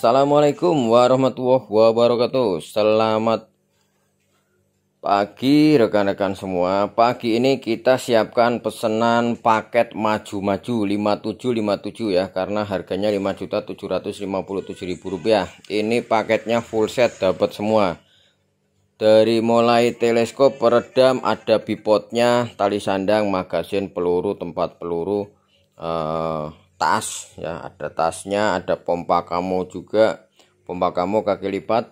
Assalamualaikum warahmatullahi wabarakatuh Selamat pagi rekan-rekan semua Pagi ini kita siapkan pesanan paket maju-maju 5757 ya Karena harganya 5.757.000 rupiah Ini paketnya full set dapat semua dari mulai teleskop peredam ada bipodnya tali sandang magasin peluru tempat peluru eh, tas ya ada tasnya ada pompa kamu juga pompa kamu kaki lipat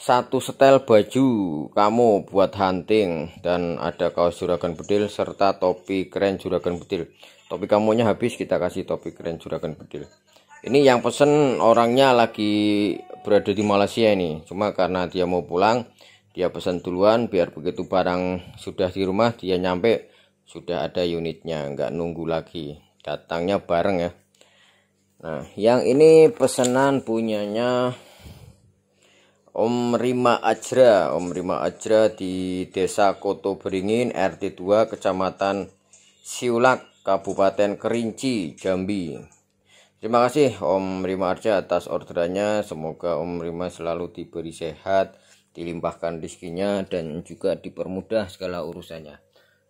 satu setel baju kamu buat hunting dan ada kaos juragan bedil serta topi keren juragan bedil topi kamunya habis kita kasih topi keren juragan bedil ini yang pesen orangnya lagi berada di Malaysia ini cuma karena dia mau pulang dia pesan duluan biar begitu barang sudah di rumah dia nyampe sudah ada unitnya nggak nunggu lagi datangnya bareng ya nah yang ini pesanan punyanya Om Rima Ajra Om Rima Ajra di desa Koto Beringin RT 2 kecamatan Siulak Kabupaten Kerinci Jambi Terima kasih Om Rima Arja atas orderannya. Semoga Om Rima selalu diberi sehat, dilimpahkan rezekinya dan juga dipermudah segala urusannya.